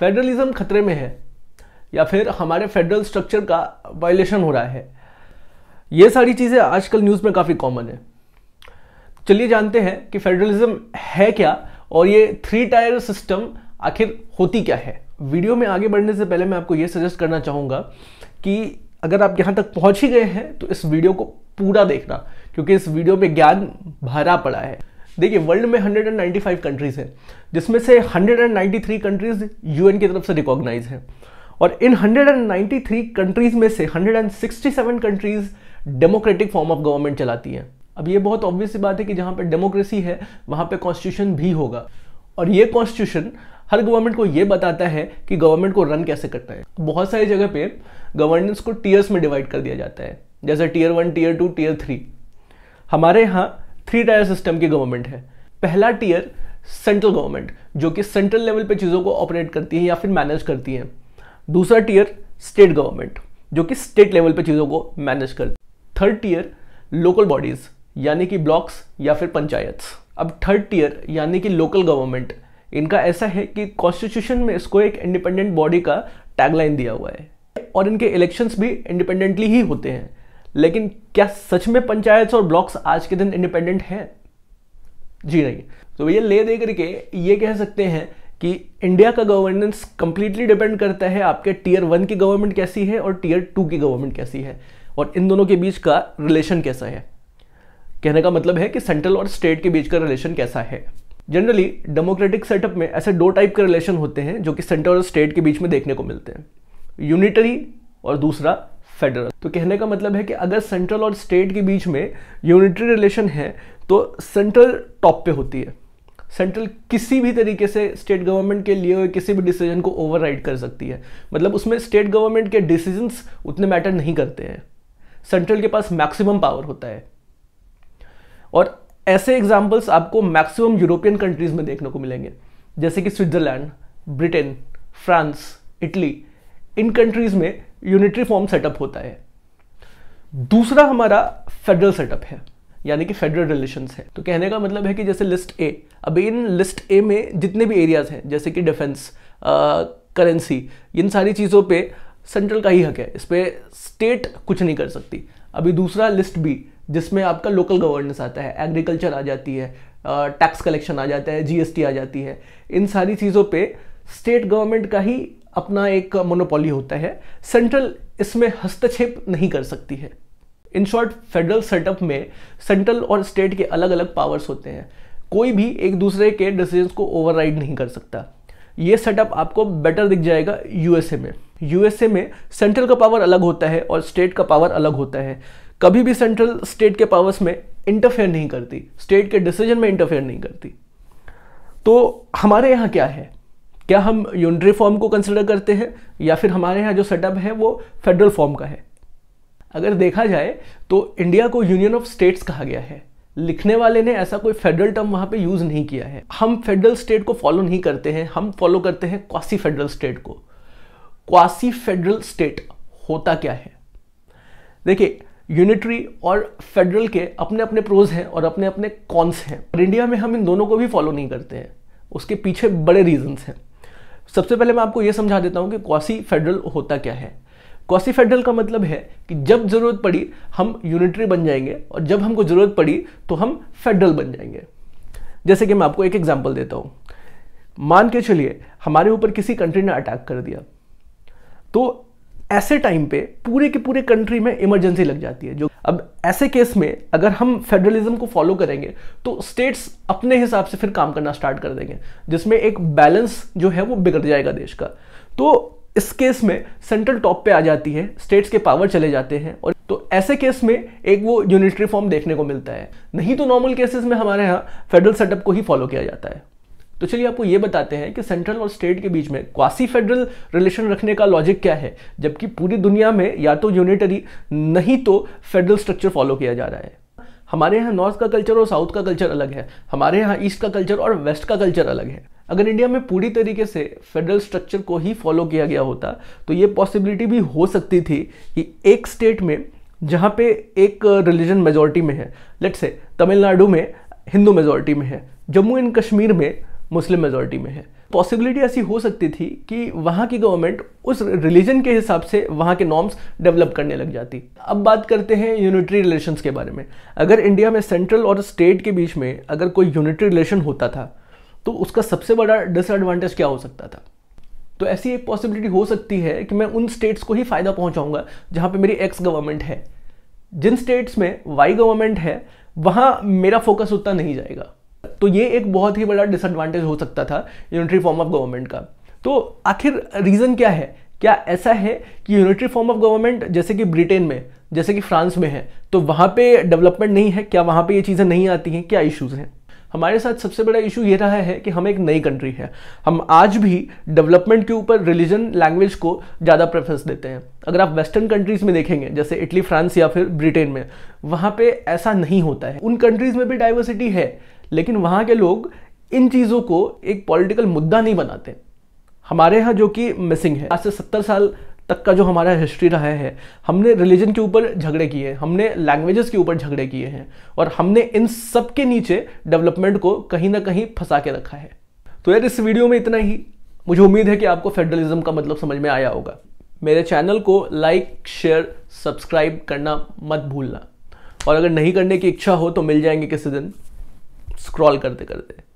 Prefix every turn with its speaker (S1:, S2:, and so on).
S1: federalism खतरे में है या फिर हमारे फेडरल स्ट्रक्चर का वायलेशन हो रहा है ये सारी चीज़ें आजकल न्यूज़ में काफ़ी कॉमन है चलिए जानते हैं कि फेडरलिज्म है क्या और ये थ्री टायर सिस्टम आखिर होती क्या है वीडियो में आगे बढ़ने से पहले मैं आपको ये सजेस्ट करना चाहूँगा कि अगर आप यहाँ तक पहुँच ही गए हैं तो इस वीडियो को पूरा देखना क्योंकि इस वीडियो में ज्ञान भरा पड़ा है देखिए वर्ल्ड में 195 कंट्रीज हैं जिसमें से 193 कंट्रीज यूएन की तरफ से रिकॉग्नाइज हैं और इन 193 कंट्रीज में से 167 countries democratic form of government चलाती हैं अब ये बहुत ऑब्वियस सी बात है कि जहाँ पर डेमोक्रेसी है वहाँ पर कॉन्स्टिट्यूशन भी होगा और ये कॉन्स्टिट्यूशन हर गवर्नमेंट को ये बताता है कि गवर्नमेंट को रन कैसे करता है बहुत सारी जगह पे गवर्नेंस को टीयर्स में डिवाइड कर दिया जाता है जैसे tier one tier two tier three हमारे यहाँ थ्री टायर सिस्टम की गवर्नमेंट है पहला टीयर सेंट्रल गवर्नमेंट जो कि सेंट्रल लेवल पे चीज़ों को ऑपरेट करती है या फिर मैनेज करती है दूसरा टीयर स्टेट गवर्नमेंट जो कि स्टेट लेवल पे चीज़ों को मैनेज करती है थर्ड टीयर लोकल बॉडीज़ यानी कि ब्लॉक्स या फिर पंचायत्स अब थर्ड टीयर यानी कि लोकल गवर्नमेंट इनका ऐसा है कि कॉन्स्टिट्यूशन में इसको एक इंडिपेंडेंट बॉडी का टैगलाइन दिया हुआ है और इनके इलेक्शंस भी इंडिपेंडेंटली ही होते हैं लेकिन क्या सच में पंचायत और ब्लॉक्स आज के दिन इंडिपेंडेंट हैं जी नहीं तो भैया ले दे करके ये कह सकते हैं कि इंडिया का गवर्नेंस कंप्लीटली डिपेंड करता है आपके टीयर वन की गवर्नमेंट कैसी है और टीयर टू की गवर्नमेंट कैसी है और इन दोनों के बीच का रिलेशन कैसा है कहने का मतलब है कि सेंट्रल और स्टेट के बीच का रिलेशन कैसा है जनरली डेमोक्रेटिक सेटअप में ऐसे दो टाइप के रिलेशन होते हैं जो कि सेंट्रल और स्टेट के बीच में देखने को मिलते हैं यूनिटरी और दूसरा फेडरल तो कहने का मतलब है कि अगर सेंट्रल और स्टेट के बीच में यूनिटरी रिलेशन है तो सेंट्रल टॉप पे होती है सेंट्रल किसी भी तरीके से स्टेट गवर्नमेंट के लिए हुए किसी भी डिसीजन को ओवरराइड कर सकती है मतलब उसमें स्टेट गवर्नमेंट के डिसीजंस उतने मैटर नहीं करते हैं सेंट्रल के पास मैक्सिमम पावर होता है और ऐसे एग्जाम्पल्स आपको मैक्सिमम यूरोपियन कंट्रीज में देखने को मिलेंगे जैसे कि स्विट्जरलैंड ब्रिटेन फ्रांस इटली इन कंट्रीज में यूनिटरी फॉर्म सेटअप होता है दूसरा हमारा फेडरल सेटअप है यानी कि फेडरल रिलेशन है तो कहने का मतलब है कि जैसे लिस्ट ए अब इन लिस्ट ए में जितने भी एरियाज हैं जैसे कि डिफेंस करेंसी इन सारी चीज़ों पे सेंट्रल का ही हक है इस पर स्टेट कुछ नहीं कर सकती अभी दूसरा लिस्ट बी जिसमें आपका लोकल गवर्नेंस आता है एग्रीकल्चर आ जाती है टैक्स कलेक्शन आ जाता है जीएसटी आ जाती है इन सारी चीज़ों पे स्टेट गवर्नमेंट का ही अपना एक मोनोपोली होता है सेंट्रल इसमें हस्तक्षेप नहीं कर सकती है इन शॉर्ट फेडरल सेटअप में सेंट्रल और स्टेट के अलग अलग पावर्स होते हैं कोई भी एक दूसरे के डिसीजन को ओवरराइड नहीं कर सकता ये सेटअप आपको बेटर दिख जाएगा यूएसए में यूएसए में सेंट्रल का पावर अलग होता है और स्टेट का पावर अलग होता है कभी भी सेंट्रल स्टेट के पावर्स में इंटरफेयर नहीं करती स्टेट के डिसीजन में इंटरफेयर नहीं करती तो हमारे यहाँ क्या है क्या हम यूनिटरी फॉर्म को कंसिडर करते हैं या फिर हमारे यहाँ जो सेटअप है वो फेडरल फॉर्म का है अगर देखा जाए तो इंडिया को यूनियन ऑफ स्टेट्स कहा गया है लिखने वाले ने ऐसा कोई फेडरल टर्म वहाँ पे यूज़ नहीं किया है हम फेडरल स्टेट को फॉलो नहीं करते हैं हम फॉलो करते हैं क्वासी फेडरल स्टेट को क्वासी फेडरल स्टेट होता क्या है देखिए यूनिटरी और फेडरल के अपने अपने प्रोज हैं और अपने अपने कॉन्स हैं और इंडिया में हम इन दोनों को भी फॉलो नहीं करते हैं उसके पीछे बड़े रीजंस हैं सबसे पहले मैं आपको यह समझा देता हूं कि क्वासी फेडरल होता क्या है क्वासी फेडरल का मतलब है कि जब ज़रूरत पड़ी हम यूनिटरी बन जाएंगे और जब हमको ज़रूरत पड़ी तो हम फेडरल बन जाएंगे जैसे कि मैं आपको एक एग्जाम्पल देता हूं मान के चलिए हमारे ऊपर किसी कंट्री ने अटैक कर दिया तो ऐसे टाइम पे पूरे के पूरे कंट्री में इमरजेंसी लग जाती है जो अब ऐसे केस में अगर हम फेडरलिज्म को फॉलो करेंगे तो स्टेट्स अपने हिसाब से फिर काम करना स्टार्ट कर देंगे जिसमें एक बैलेंस जो है वो बिगड़ जाएगा देश का तो इस केस में सेंट्रल टॉप पे आ जाती है स्टेट्स के पावर चले जाते हैं और तो ऐसे केस में एक वो यूनिटरी फॉर्म देखने को मिलता है नहीं तो नॉर्मल केसेस में हमारे यहाँ फेडरल सेटअप को ही फॉलो किया जाता है तो चलिए आपको ये बताते हैं कि सेंट्रल और स्टेट के बीच में क्वासी फेडरल रिलेशन रखने का लॉजिक क्या है जबकि पूरी दुनिया में या तो यूनिटरी नहीं तो फेडरल स्ट्रक्चर फॉलो किया जा रहा है हमारे यहाँ नॉर्थ का कल्चर और साउथ का कल्चर अलग है हमारे यहाँ ईस्ट का कल्चर और वेस्ट का कल्चर अलग है अगर इंडिया में पूरी तरीके से फेडरल स्ट्रक्चर को ही फॉलो किया गया होता तो ये पॉसिबिलिटी भी हो सकती थी कि एक स्टेट में जहाँ पे एक रिलीजन मेजोरिटी में है लेट्स से तमिलनाडु में हिंदू मेजोरिटी में है जम्मू एंड कश्मीर में मुस्लिम मेजोरिटी में है पॉसिबिलिटी ऐसी हो सकती थी कि वहाँ की गवर्नमेंट उस रिलीजन के हिसाब से वहाँ के नॉर्म्स डेवलप करने लग जाती अब बात करते हैं यूनिटरी रिलेशन के बारे में अगर इंडिया में सेंट्रल और स्टेट के बीच में अगर कोई यूनिटरी रिलेशन होता था तो उसका सबसे बड़ा डिसएडवांटेज क्या हो सकता था तो ऐसी एक पॉसिबिलिटी हो सकती है कि मैं उन स्टेट्स को ही फ़ायदा पहुँचाऊँगा जहाँ पर मेरी एक्स गवर्नमेंट है जिन स्टेट्स में वाई गवर्नमेंट है वहाँ मेरा फोकस उतना नहीं जाएगा तो ये एक बहुत ही बड़ा डिसएडवांटेज हो सकता था यूनिटरी फॉर्म ऑफ गवर्नमेंट का तो आखिर रीज़न क्या है क्या ऐसा है कि यूनिटरी फॉर्म ऑफ गवर्नमेंट जैसे कि ब्रिटेन में जैसे कि फ्रांस में है तो वहां पे डेवलपमेंट नहीं है क्या वहां पे ये चीज़ें नहीं आती हैं क्या इश्यूज़ हैं हमारे साथ सबसे बड़ा इशू ये रहा है कि हम एक नई कंट्री है हम आज भी डेवलपमेंट के ऊपर रिलीजन लैंग्वेज को ज़्यादा प्रेफरेंस देते हैं अगर आप वेस्टर्न कंट्रीज़ में देखेंगे जैसे इटली फ्रांस या फिर ब्रिटेन में वहाँ पे ऐसा नहीं होता है उन कंट्रीज़ में भी डाइवर्सिटी है लेकिन वहाँ के लोग इन चीज़ों को एक पॉलिटिकल मुद्दा नहीं बनाते हमारे यहाँ जो कि मिसिंग है आज से सत्तर साल तक का जो हमारा हिस्ट्री रहा है हमने रिलीजन के ऊपर झगड़े किए हमने लैंग्वेजेस के ऊपर झगड़े किए हैं और हमने इन सब के नीचे डेवलपमेंट को कहीं ना कहीं फंसा के रखा है तो यार इस वीडियो में इतना ही मुझे उम्मीद है कि आपको फेडरलिज्म का मतलब समझ में आया होगा मेरे चैनल को लाइक शेयर सब्सक्राइब करना मत भूलना और अगर नहीं करने की इच्छा हो तो मिल जाएंगे किसी दिन स्क्रॉल करते करते